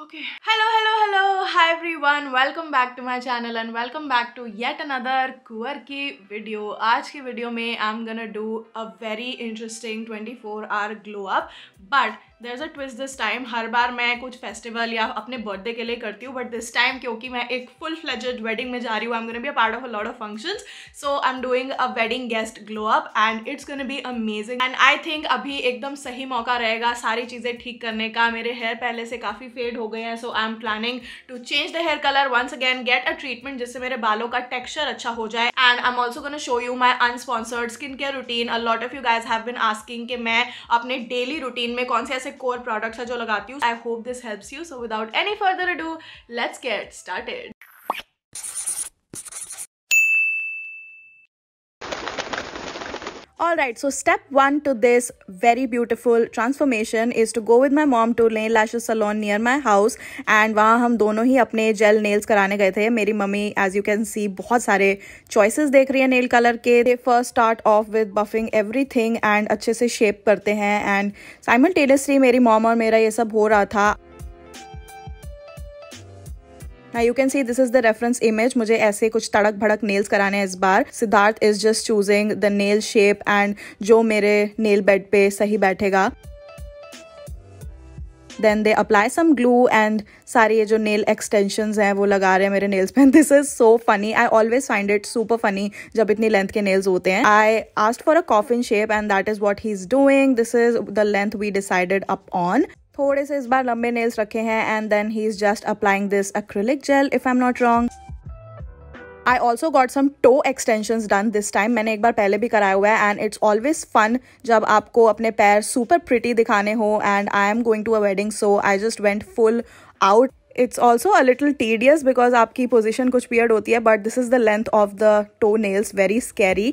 okay hello hello hello hi everyone welcome back to my channel and welcome back to yet another quirky video aaj ki video mein i'm gonna do a very interesting 24 hour glow up but there is a twist this time हर बार मैं कुछ festival या अपने birthday के लिए करती हूँ बट दिस टाइम क्योंकि मैं एक फुल फ्लेजेड वेडिंग में जा रही हूँ I am gonna be a part of a lot of functions so I am doing a wedding guest glow up and it's gonna be amazing and I think अभी एकदम सही मौका रहेगा सारी चीज़ें ठीक करने का मेरे हेयर पहले से काफ़ी फेड हो गए हैं so I am planning to change the hair colour once again get a treatment जिससे मेरे बालों का टेक्स्चर अच्छा हो जाए and I am also gonna show you my unsponsored skin care routine a lot of you guys have been asking कि मैं अपने डेली रूटीन में कौन से ऐसे कोर प्रोडक्ट्स है जो लगाती हूँ I hope this helps you so without any further do let's get started All right, so step one to this very beautiful transformation is to go with my mom to nail Lashes Salon near my house and वहाँ हम दोनों ही अपने gel nails कराने गए थे मेरी mummy as you can see बहुत सारे choices देख रही है nail color के they first start off with buffing everything and अच्छे से shape करते हैं and simultaneously मेरी mom और मेरा ये सब हो रहा था you can see this is the reference image मुझे ऐसे कुछ तड़क भड़क नेल्स कराने इस बार Siddharth is just choosing the nail shape and जो मेरे नेल बेड पे सही बैठेगा then they apply some glue and सारी ये जो नेल एक्सटेंशन हैं वो लगा रहे हैं मेरे नेल्स पे this is so funny I always find it super funny जब इतनी लेंथ के नेल्स होते हैं I asked for a coffin shape and that is what he is doing this is the length we decided up on थोड़े से इस बार लंबे नेल्स रखे हैं and then he is just applying this acrylic gel if I am not wrong I also got some toe extension done this time मैंने एक बार पहले भी कराया हुआ है एंड इट्स ऑलवेज फन जब आपको अपने पैर सुपर प्रिटी दिखाने हो and I am going to a wedding so I just went full out it's also a little tedious because आपकी पोजिशन कुछ पियर्ड होती है but this is the length of the toe nails very scary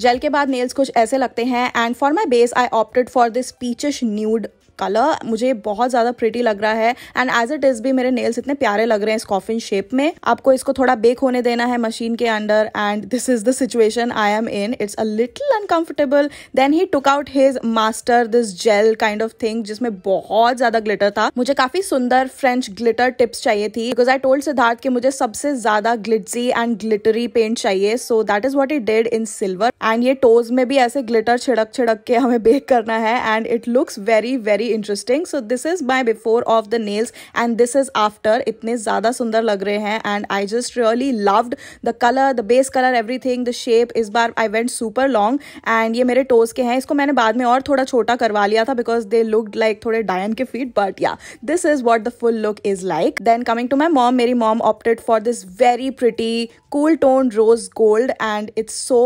gel के बाद nails कुछ ऐसे लगते हैं and for my base I opted for this peachish nude colour मुझे बहुत ज़्यादा प्रिटी लग रहा है एंड एज इट इज़ भी मेरे नेल्स इतने प्यारे लग रहे हैं इस कॉफिन शेप में आपको इसको थोड़ा बेक होने देना है मशीन के under and this is the situation I am in it's a little uncomfortable then he took out his master this gel kind of thing जिसमें बहुत ज़्यादा ग्लिटर था मुझे काफ़ी सुंदर फ्रेंच ग्लिटर टिप्स चाहिए थी बिकॉज आई टोल्ड सिद्धार्थ कि मुझे सबसे ज़्यादा ग्लिट्जी एंड ग्लिटरी पेंट चाहिए so that is what it did in silver and ये टोज में भी ऐसे ग्लिटर छिड़क छिड़क के हमें बेक करना है and it looks very very very interesting so this is my before of the nails and this is after इतने ज़्यादा सुंदर लग रहे हैं and I just really loved the colour the base colour everything the shape इस बार I went super long and ये मेरे टोज के हैं इसको मैंने बाद में और थोड़ा छोटा करवा लिया था बिकॉज दे लुक लाइक थोड़े डायन के feet but yeah this is what the full look is like then coming to my mom मेरी mom opted for this very pretty cool tone rose gold and it's so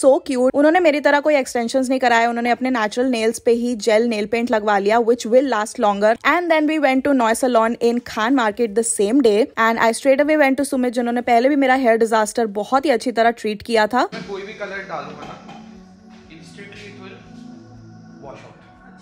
so cute उन्होंने मेरी तरह कोई extension नहीं कराया उन्होंने अपने natural nails पे ही जेल नेल पेंट लगवा लिया which will last longer. And then we went to Noy Salon in Khan Market the same day. And I straight away went to Sumit जिन्होंने पहले भी मेरा हेयर डिजास्टर बहुत ही अच्छी तरह ट्रीट किया था कोई भी कलर डालूंगा ना instantly it will wash out.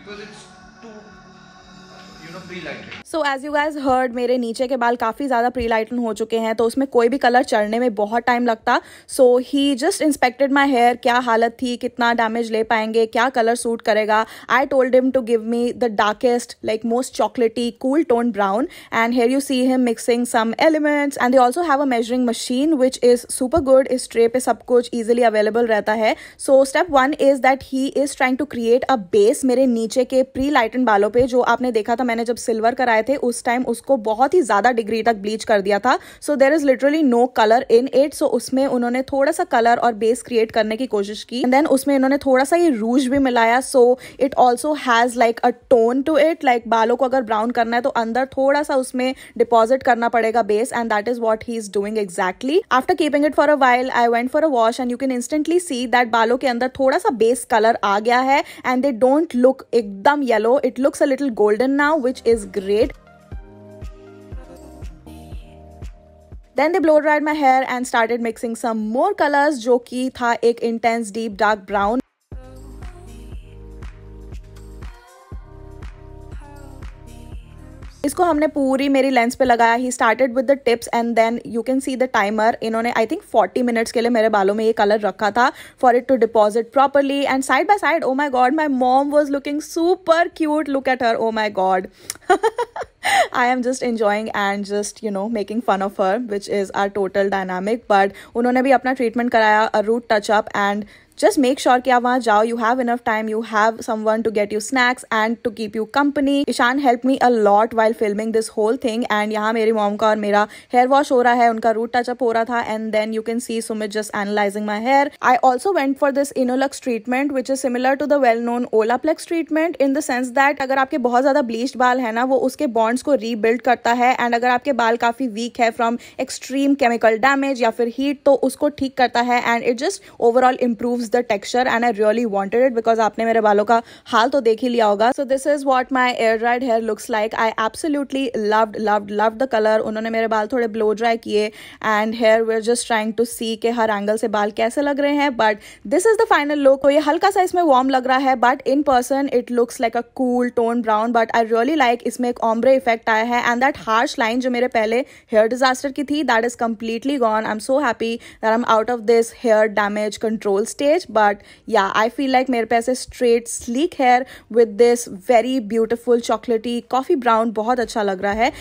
Because it's too, you know, pre-lighted. So as you guys heard मेरे नीचे के बाल काफ़ी ज़्यादा प्री लाइटन हो चुके हैं तो उसमें कोई भी कलर चढ़ने में बहुत टाइम लगता so he just inspected my hair क्या हालत थी कितना डैमेज ले पाएंगे क्या कलर सूट करेगा I told him to give me the darkest like most chocolaty cool tone brown and here you see him mixing some elements and they also have a measuring machine which is super good इस tray पे सब कुछ easily available रहता है so step one is that he is trying to create a base मेरे नीचे के pre लाइटन बालों पर जो आपने देखा था मैंने जब सिल्वर कराया गए थे उस टाइम उसको बहुत ही ज़्यादा डिग्री तक ब्लीच कर दिया था so there is literally no colour in it so उसमें उन्होंने थोड़ा सा कलर और बेस क्रिएट करने की कोशिश की देन उसमें इन्होंने थोड़ा सा ये रूज भी मिलाया so it also has like a tone to it like बालों को अगर ब्राउन करना है तो अंदर थोड़ा सा उसमें डिपॉजिट करना पड़ेगा base and that is what he is doing exactly after keeping it for a while I went for a wash and you can instantly see that बालों के अंदर थोड़ा सा बेस कलर आ गया है एंड दे डोंट लुक एकदम yellow it looks a little golden now which is great then they blow dried my hair and started mixing some more colours जो कि था एक इंटेंस डीप डार्क ब्राउन इसको हमने पूरी मेरी लेंस पे लगाया ही started with the tips and then you can see the timer इन्होंने आई थिंक 40 मिनट्स के लिए मेरे बालों में ये कलर रखा था for it to deposit properly and side by side oh my God my mom was looking super cute look at her oh my God I am just enjoying and just you know making fun of her, which is our total dynamic. But उन्होंने भी अपना treatment कराया a root touch up and just make sure कि आप वहां जाओ have enough time you have someone to get you snacks and to keep you company Ishaan help me a lot while filming this whole thing and यहाँ मेरी mom का और मेरा hair wash हो रहा है उनका रूट टचअप हो रहा था and then you can see Sumit just analysing my hair I also went for this Inolux treatment which is similar to the well known Olaplex treatment in the sense that अगर आपके बहुत ज्यादा bleached बाल है ना वो उसके बॉन्ड्स को रीबिल्ड करता है एंड अगर आपके बाल काफी वीक है फ्रॉम एक्सट्रीम केमिकल डैमेज या फिर हीट तो उसको ठीक करता है and it just overall improve gives the texture and I really wanted it because आपने मेरे बालों का हाल तो देख ही लिया होगा so this is what my air dried hair looks like I absolutely loved loved love the colour उन्होंने मेरे बाल थोड़े ब्लो ड्राई किए and here we're just trying to see के हर एंगल से बाल कैसे लग रहे हैं but this is the final look ये हल्का सा इसमें वार्म लग रहा है but in person it looks like a cool tone brown but I really like इसमें एक ऑम्ब्रे इफेक्ट आया है एंड दैट हार्श लाइन जो मेरे पहले हेयर डिजास्टर की थी that is completely gone I am so happy that I am out of this hair damage control state vintage but yeah i feel like mere paise straight sleek hair with this very beautiful chocolatey coffee brown bahut acha lag raha hai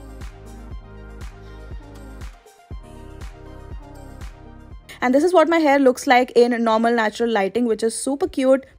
and this is what my hair looks like in normal natural lighting which is super cute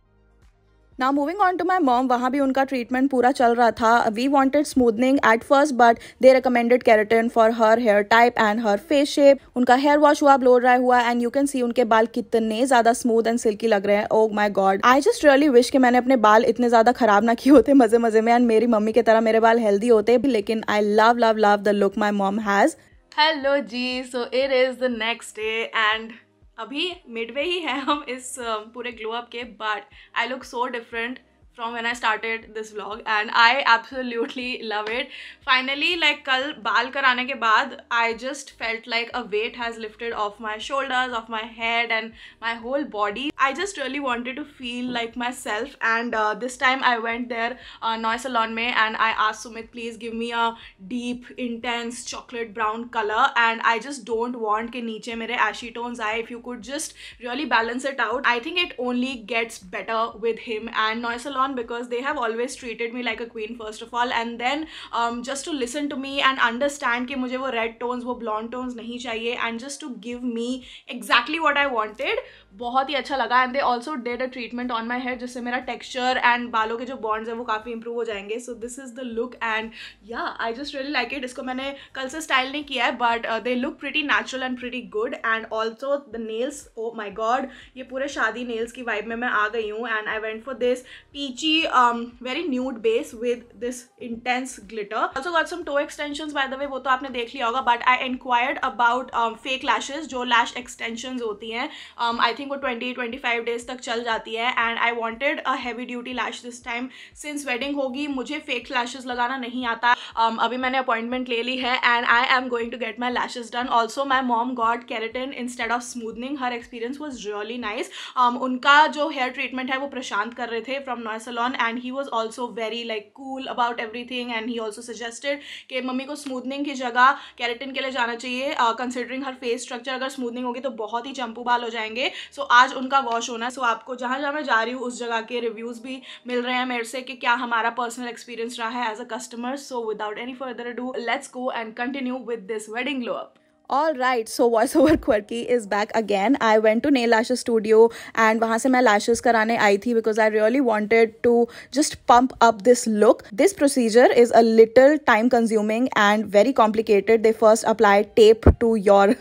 ना moving on to my mom वहाँ भी उनका treatment पूरा चल रहा था we wanted smoothening at first but they recommended keratin for her hair type and her face shape उनका hair wash हुआ ब्लो ड्राई हुआ एंड यू कैन सी उनके बाल कितने ज्यादा स्मूद एंड सिल्की लग रहे हैं oh my God I just really wish कि मैंने अपने बाल इतने ज्यादा खराब ना किए होते मजे मजे में एंड मेरी मम्मी की तरह मेरे बाल हेल्दी होते भी लेकिन I love love love the look my mom has hello ji so it is the next day and अभी मिडवे ही है हम इस पूरे ग्लो अप के but I look so different from when I started this vlog and I absolutely love it. Finally, like kal baal karane ke baad, I just felt like a weight has lifted off my shoulders, off my head and my whole body. I just really wanted to feel like myself and uh, this time I went there uh, Noi Salon mein and I asked Sumit please give me a deep, intense chocolate brown color and I just don't want ke niche mere ashy tones aaye. If you could just really balance it out, I think it only gets better with him and Noi Salon on because they have always treated me like a queen first of all and then um, just to listen to me and understand कि मुझे वो red tones वो blonde tones नहीं चाहिए and just to give me exactly what I wanted बहुत ही अच्छा लगा and they also did a treatment on my hair जिससे मेरा टेक्स्चर एंड बालों के जो बॉन्ड्स हैं वो काफ़ी इंप्रूव हो जाएंगे so this is the look and yeah I just really like it इसको मैंने कल से स्टाइल नहीं किया है but they look pretty natural and pretty good and also the nails oh my God ये पूरे शादी नेल्स की वाइब में मैं आ गई हूँ and I went for this T peachy, um, very nude base with this intense glitter. Also got some toe extensions by the way, वो तो आपने देख लिया होगा but I inquired about um, fake lashes जो lash extensions होती हैं um, I think वो 20-25 days तक चल जाती है and I wanted a heavy duty lash this time since wedding होगी मुझे fake lashes लगाना नहीं आता um, अभी मैंने appointment ले ली है and I am going to get my lashes done. Also my mom got keratin instead of smoothing. Her experience was really nice. Um, उनका जो hair treatment है वो प्रशांत कर रहे थे from noise salon and he was also very like cool about everything and he also suggested कि मम्मी को स्मूदनिंग की जगह कैरेटिन के लिए जाना चाहिए कंसिडरिंग हर फेस स्ट्रक्चर अगर स्मूदनिंग होगी तो बहुत ही चंपू बाल हो जाएंगे सो so, आज उनका वॉश होना सो so, आपको जहाँ जहाँ मैं जा रही हूँ उस जगह के रिव्यूज़ भी मिल रहे हैं मेरे से कि क्या हमारा पर्सनल एक्सपीरियंस रहा है as a customer so without any further do let's go and continue with this wedding glow up all right so voice over quirky is back again I went to Nay lashes studio and वहां से मैं lashes कराने आई थी because I really wanted to just pump up this look this procedure is a little time consuming and very complicated they first apply tape to your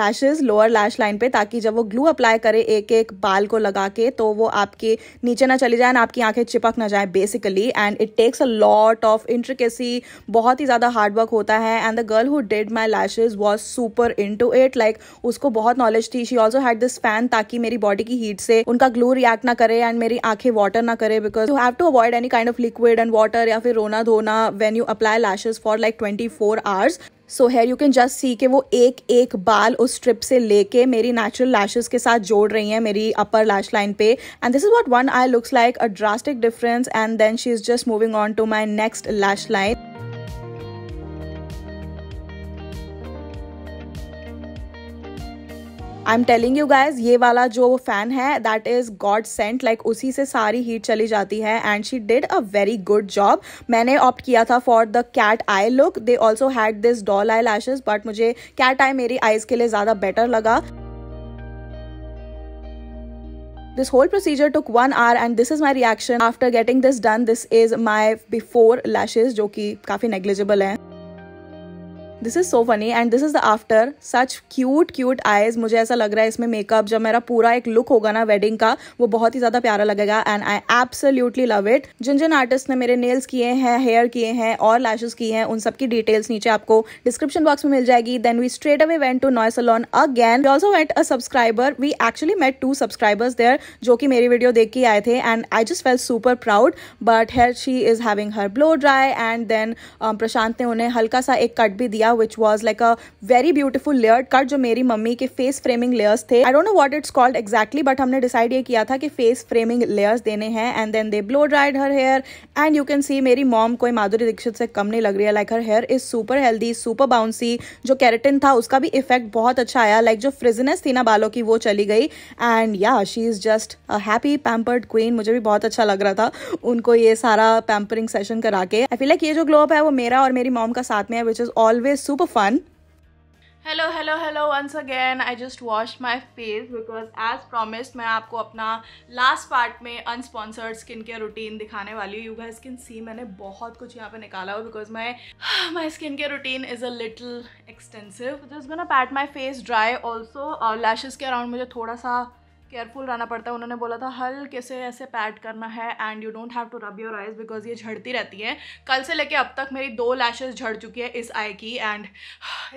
lashes lower lash line पे ताकि जब वो glue apply करे एक एक बाल को लगा के तो वो आपके नीचे ना चली जाए ना आपकी आंखें चिपक ना जाए basically and it takes a lot of intricacy बहुत ही ज़्यादा हार्डवर्क होता है and the girl who did my lashes was was super into it like उसको बहुत नॉलेज थी she also had this fan ताकि मेरी बॉडी की हीट से उनका ग्लो रिएक्ट ना करे एंड मेरी आंखें वाटर ना करे because you have to avoid any kind of liquid and water या फिर रोना धोना when you apply lashes for like twenty four hours so here you can just see के वो एक एक बाल उस स्ट्रिप से लेके मेरी नेचुरल लैशेज के साथ जोड़ रही हैं मेरी अपर लैश लाइन पे and this is what one eye looks like a drastic difference and then she is just moving on to my next lash line I am telling you guys ये वाला जो fan है that is God sent like उसी से सारी heat चली जाती है and she did a very good job मैंने ऑप्ट किया था for the cat eye look they also had this doll eye lashes but मुझे कैट आई मेरी आईज के लिए ज़्यादा बेटर लगा this whole procedure took one hour and this is my reaction after getting this done this is my before lashes जो कि काफ़ी negligible है this is so funny and this is the after such cute cute eyes मुझे ऐसा लग रहा है इसमें मेकअप जब मेरा पूरा एक लुक होगा ना वेडिंग का वो बहुत ही ज़्यादा प्यारा लगेगा and I absolutely love it जिन जिन आर्टिस्ट ने मेरे नेल्स किए हैं हेयर किए हैं और लैशेज किए हैं उन सबकी डिटेल्स नीचे आपको डिस्क्रिप्शन बॉक्स में मिल जाएगी then we straight away went to Noy salon again also wait a subscriber we actually met two subscribers there जो कि मेरी वीडियो देख के आए थे and I just felt super proud but here she is having her blow dry and then Prashant ने उन्हें हल्का सा एक कट भी दिया आया which was like a very beautiful layer cut जो मेरी मम्मी के फेस फ्रेमिंग लेयर्स थे आई डोट know what it's called exactly but हमने डिसाइड ये किया था कि फेस फ्रेमिंग लेयर्स देने हैं and then they blow dried her hair and you can see मेरी मॉम कोई माधुरी दीक्षित से कम नहीं लग रही है like her hair is super healthy super bouncy जो कैरेटिन था उसका भी इफेक्ट बहुत अच्छा आया लाइक like, जो फ्रिजनेस थी ना बालों की वो चली गई and yeah she is just a happy pampered queen मुझे भी बहुत अच्छा लग रहा था उनको ये सारा पैम्परिंग सेशन करा के आई फील लाइक ये जो ग्लोअप है वो मेरा और मेरी मॉम का साथ में है which is always is super fun. Hello hello hello once again I just wash my face because as promised मैं आपको अपना लास्ट पार्ट में अनस्पॉन्सर्ड स्किन केयर रूटीन दिखाने वाली हूँ यूगा स्किन सी मैंने बहुत कुछ यहाँ पे निकाला हुआ because my my skin care routine is a little extensive just gonna pat my face dry also lashes के अराउंड मुझे थोड़ा सा केयरफुल रहना पड़ता है उन्होंने बोला था हल्के से ऐसे पैट करना है and you don't have to rub your eyes because ये झड़ती रहती है कल से लेके अब तक मेरी दो लैशेज झड़ चुकी है इस आई की and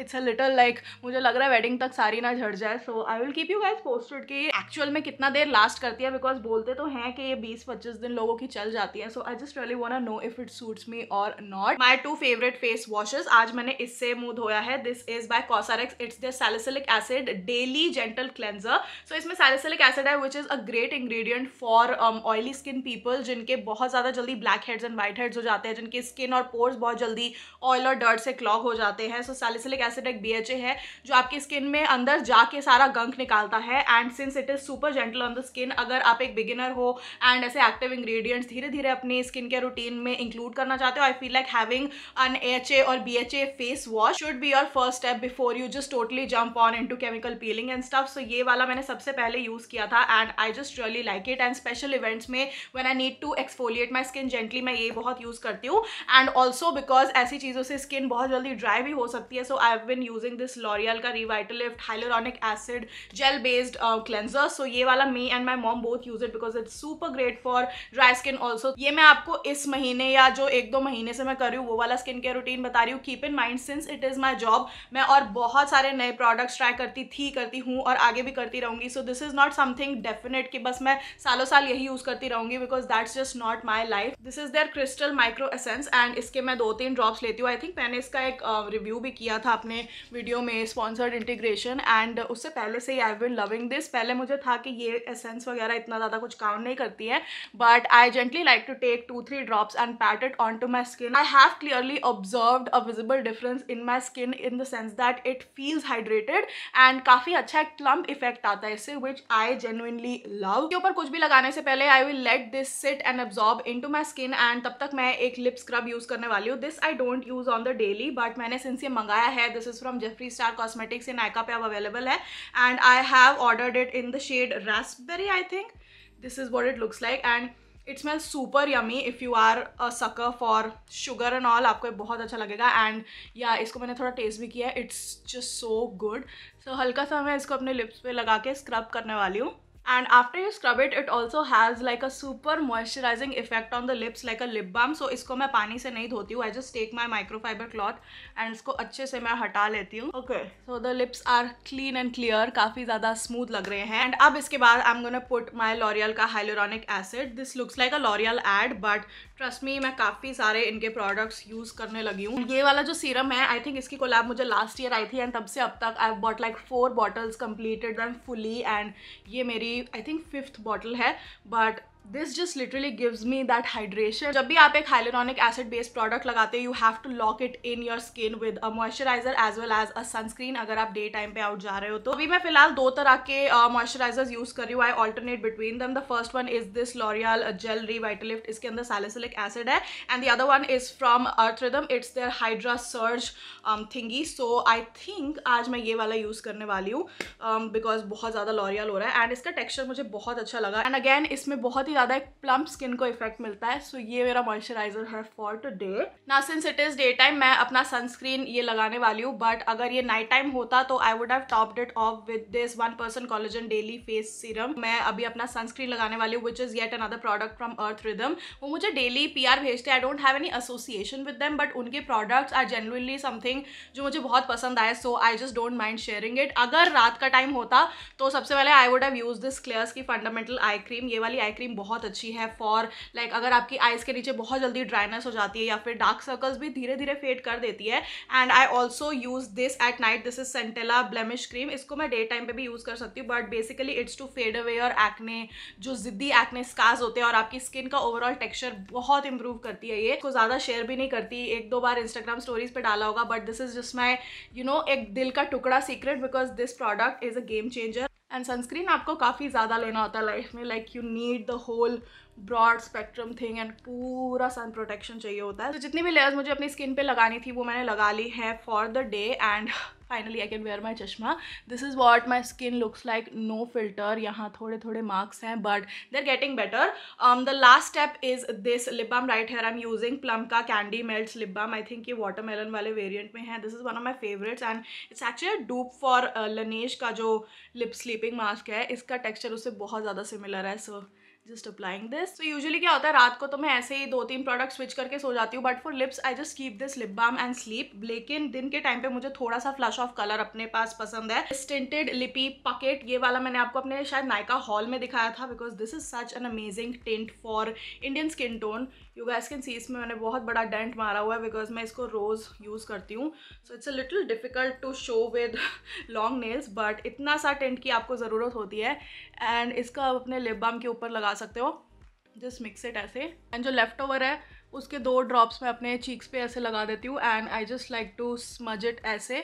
it's a little like मुझे लग रहा है वेडिंग तक सारी ना झड़ जाए so I will keep you guys posted कि एक्चुअल में कितना देर लास्ट करती है बिकॉज बोलते तो हैं कि ये बीस पच्चीस दिन लोगों की चल जाती है सो आई जस्ट रियली वो know if it suits me और not my two favourite face washes आज मैंने इससे मुंह धोया है this is by COSRX it's the salicylic acid daily gentle cleanser so इसमें सैलिसिलिक एसिड है which is a great ingredient for oily skin people जिनके बहुत ज़्यादा जल्दी blackheads and whiteheads हो जाते हैं जिनके स्किन और पोर्स बहुत जल्दी ऑयल और डर्ट से क्लॉग हो जाते हैं सो सैलिसिलिक एसिड एक बी है जो आपकी स्किन में अंदर जाके सारा गंक निकालता है and since it is super gentle on the skin अगर आप एक बिगिनर हो एंड ऐसे एक्टिव इंग्रेडिएंट्स धीरे धीरे अपनी स्किन के रूटीन में इंक्लूड करना चाहते हो I feel like having an H A और B H A face wash should be your first step before you just totally jump on into chemical peeling and stuff so ये वाला मैंने सबसे पहले use किया था and I just really like it and special events में when I need to exfoliate my skin gently मैं ये बहुत यूज़ करती हूँ एंड ऑल्सो बिकॉज ऐसी चीज़ों से स्किन बहुत जल्दी ड्राई भी हो सकती है so I have been using this L'Oreal का Revitalift hyaluronic acid gel based cleanser so ये वाला me and my mom both use it because it's super great for dry skin also ये मैं आपको इस महीने या जो एक दो महीने से मैं कर रही हूँ वो वाला स्किन केयर रूटीन बता रही हूँ keep in mind since it is my job मैं और बहुत सारे नए प्रोडक्ट्स ट्राई करती थी करती हूँ और आगे भी करती रहूँगी so this is not something definite कि बस मैं सालों साल यही यूज़ करती रहूंगी because that's just not my life this is their crystal micro essence and इसके मैं दो तीन ड्रॉप्स लेती हूँ आई थिंक मैंने इसका एक रिव्यू uh, भी किया था अपने वीडियो में स्पॉन्सर्ड इंटीग्रेशन एंड उससे पहले से ही आई विल लविंग दिस पहले मुझे था कि ये एसेंस वगैरह इतना ज़्यादा कुछ काम नहीं करती है but I gently like to take two three drops and pat it on to my skin I have clearly observe a visible difference in my skin in the sense that it feels hydrated and काफ़ी अच्छा एक clump effect आता है इससे विच आई आई genuinely love के ऊपर कुछ भी लगाने से पहले I will let this sit and absorb into my skin and तब तक मैं एक लिप स्क्रब यूज करने वाली हूँ this I don't use on the daily but मैंने सिंस ये मंगाया है this is from Jeffree Star Cosmetics in Nykaa पे अब अवेलेबल है and I have ordered it in the shade raspberry I think this is what it looks like and it smell super yummy if you are a sucker for sugar and all आपको बहुत अच्छा लगेगा and या इसको मैंने थोड़ा test भी किया है it's just so good so हल्का सा मैं इसको अपने लिप्स पे लगा के स्क्रब करने वाली हूँ and after you scrub it it also has like a super moisturizing effect on the lips like a lip balm so isko main pani se nahi dhoti hu I just take my microfiber cloth and isko acche se main hata leti hu okay so the lips are clean and clear kafi zyada smooth lag rahe hain and ab iske baad I'm going to put my L'Oreal ka hyaluronic acid this looks like a L'Oreal ad but trust me मैं काफ़ी सारे इनके products use करने लगी हूँ ये वाला जो सीरम है आई थिंक इसकी कोलैब मुझे लास्ट ईयर आई थी एंड तब से अब तक I bought like four bottles completed and fully and ये मेरी आई थिंक फिफ्थ बॉटल है but this just literally gives me that hydration जब भी आप एक हाइलोनॉनिक एसिड बेस्ड प्रोडक्ट लगाते हैं you have to lock it in your skin with a moisturiser as well as a sunscreen अगर आप day time पे आउट जा रहे हो तो अभी मैं फिलहाल दो तरह के मॉइस्चराइजर्स यूज कर रही हूँ I alternate between them the first one is this L'Oreal gel Vitalift इसके अंदर सैलिसिलिक एसिड है and the other one is from Earth Rhythm it's their hydra surge thingy so I think आज मैं ये वाला यूज करने वाली हूँ बिकॉज um, बहुत ज़्यादा लॉरियल हो रहा है एंड इसका टेक्स्चर मुझे बहुत अच्छा लगा एंड अगेन इसमें बहुत ही ही ज़्यादा एक प्लम्प स्किन को इफेक्ट मिलता है सो so ये मेरा मॉइस्चराइजर है फॉर टुडे ना since it is day time मैं अपना सनस्क्रीन ये लगाने वाली हूँ बट अगर ये नाइट टाइम होता तो I would have topped it off with this one person collagen daily face serum मैं अभी अपना सनस्क्रीन लगाने वाली हूँ which is yet another product from Earth Rhythm वो मुझे डेली पी आर भेजते I don't have any association with them but उनके प्रोडक्ट्स आर जनरली समथिंग जो मुझे बहुत पसंद आए so I just don't mind sharing it अगर रात का टाइम होता तो सबसे पहले I would have use this Klairs की फंडामेंटल आई क्रीम ये वाली आई क्रीम बहुत अच्छी है फॉर लाइक like, अगर आपकी आइज़ के नीचे बहुत जल्दी ड्राइनेस हो जाती है या फिर डार्क सर्कल्स भी धीरे धीरे फेड कर देती है and I also use this at night this is Centella blemish cream इसको मैं डे टाइम पर भी यूज़ कर सकती हूँ but basically it's to fade away और एक्ने जो जिद्दी एक्ने स्कार्स होते हैं और आपकी स्किन का ओवरऑल टेक्स्चर बहुत इंप्रूव करती है ये इसको ज़्यादा शेयर भी नहीं करती एक दो बार इंस्टाग्राम स्टोरीज पर डाला होगा but this is just my you know एक दिल का टुकड़ा secret because this product is a game changer and sunscreen आपको काफ़ी ज़्यादा लेना होता है लाइफ में like you need the whole broad spectrum thing and पूरा सन प्रोटेक्शन चाहिए होता है तो जितनी भी लेयर्स मुझे अपनी स्किन पे लगानी थी वो मैंने लगा ली है for the day and finally I can wear my चश्मा this is what my skin looks like no filter यहाँ थोड़े थोड़े मार्क्स हैं but they are getting better the last step is this lip balm right here I am using Plum का Candy Melt lip balm I think ये watermelon वाले variant में है this is one of my favourites and it's actually dupe for लनेश का जो lip sleeping mask है इसका texture उससे बहुत ज़्यादा सिमिलर है so so, just applying this तो यूजली क्या होता है रात को तो मैं ऐसे ही दो तीन प्रोडक्ट स्विच करके सो जाती हूँ but for lips I just keep this lip balm and sleep लेकिन दिन के टाइम पे मुझे थोड़ा सा फ्लश ऑफ कलर अपने पास पसंद है स्टिंटेड लिपी पकेट ये वाला मैंने आपको अपने शायद नायका हॉल में दिखाया था because this is such an amazing tint for Indian skin tone you guys can see इसमें मैंने बहुत बड़ा डेंट मारा हुआ है बिकॉज मैं इसको रोज़ यूज़ करती हूँ so it's a little difficult to show with long nails but इतना सा टेंट की आपको ज़रूरत होती है एंड इसका आप अपने लिप बाम के ऊपर लगा लगा सकते हो जस्ट मिक्स इट ऐसे एंड जो लेफ्ट ओवर है उसके दो ड्रॉप्स मैं अपने चीक्स पे ऐसे लगा देती हूँ and I just like to smudge it ऐसे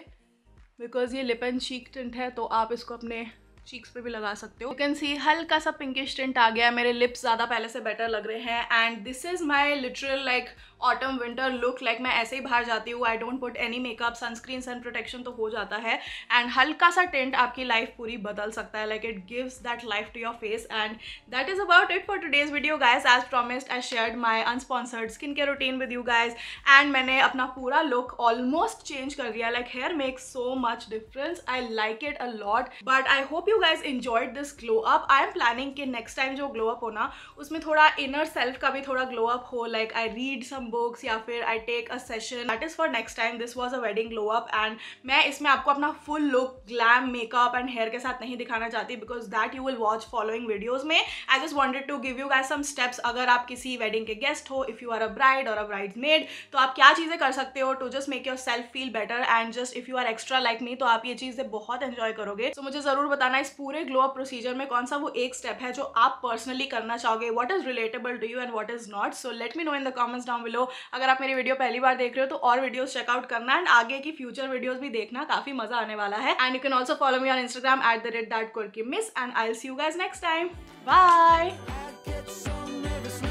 बिकॉज ये लिप एंड चीक टिंट है तो आप इसको अपने चीक्स पे भी लगा सकते हो यू कैन सी हल्का सा पिंकिश टिंट आ गया मेरे लिप्स ज़्यादा पहले से बेटर लग रहे हैं and this is my literal like autumn winter look like मैं ऐसे ही बाहर जाती हूँ I don't put any makeup sunscreen sun protection तो हो जाता है एंड हल्का सा टेंट आपकी लाइफ पूरी बदल सकता है like it gives that life to your face and that is about it for today's video guys as promised I share my unsponsored skin care routine with you guys and मैंने अपना पूरा look almost change कर दिया like hair make so much difference I like it a lot but I hope you guys enjoyed this glow up I am planning कि next time जो glow up होना उसमें थोड़ा इनर सेल्फ का भी थोड़ा ग्लो अप हो like I read some books या फिर I take a session that is for next time this was a wedding glow up and मैं इसमें आपको अपना full look glam makeup and hair के साथ नहीं दिखाना चाहती because that you will watch following videos में I just wanted to give you guys some steps अगर आप किसी वेडिंग के गेस्ट हो if you are a bride और अ ब्राइड मेड तो आप क्या चीज़ें कर सकते हो to just make yourself feel better and just if you are extra like me तो आप ये चीज़ें बहुत एंजॉय करोगे तो so, मुझे ज़रूर बताना इस पूरे ग्लो अप प्रोसीजर में कौन सा वो एक स्टेप है जो आप पर्सनली करना चाहोगे what is relatable to you and what is not so let me know in the comments down below लो अगर आप मेरी वीडियो पहली बार देख रहे हो तो और वीडियोस चेकआउट करना एंड आगे की फ्यूचर वीडियोस भी देखना काफी मजा आने वाला है and you can also follow me on Instagram at the rate that quirky miss and I see you guys next time bye